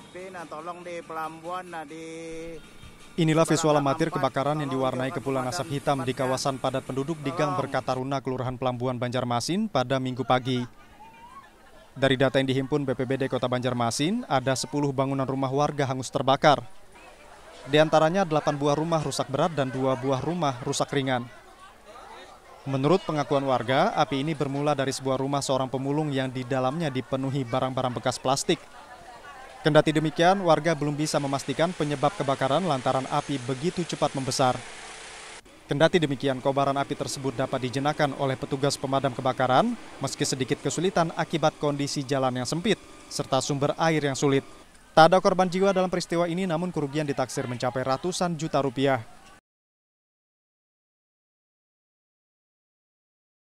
api nah tolong di pelambuan, nah di Inilah visual amatir kebakaran yang diwarnai kepulan asap hitam di kawasan padat penduduk di Gang Berkataruna, Kelurahan Pelambuan, Banjarmasin pada minggu pagi. Dari data yang dihimpun BPBD Kota Banjarmasin, ada 10 bangunan rumah warga hangus terbakar. Di antaranya 8 buah rumah rusak berat dan 2 buah rumah rusak ringan. Menurut pengakuan warga, api ini bermula dari sebuah rumah seorang pemulung yang di dalamnya dipenuhi barang-barang bekas plastik, Kendati demikian, warga belum bisa memastikan penyebab kebakaran lantaran api begitu cepat membesar. Kendati demikian, kobaran api tersebut dapat dijenakan oleh petugas pemadam kebakaran, meski sedikit kesulitan akibat kondisi jalan yang sempit serta sumber air yang sulit. Tak ada korban jiwa dalam peristiwa ini, namun kerugian ditaksir mencapai ratusan juta rupiah.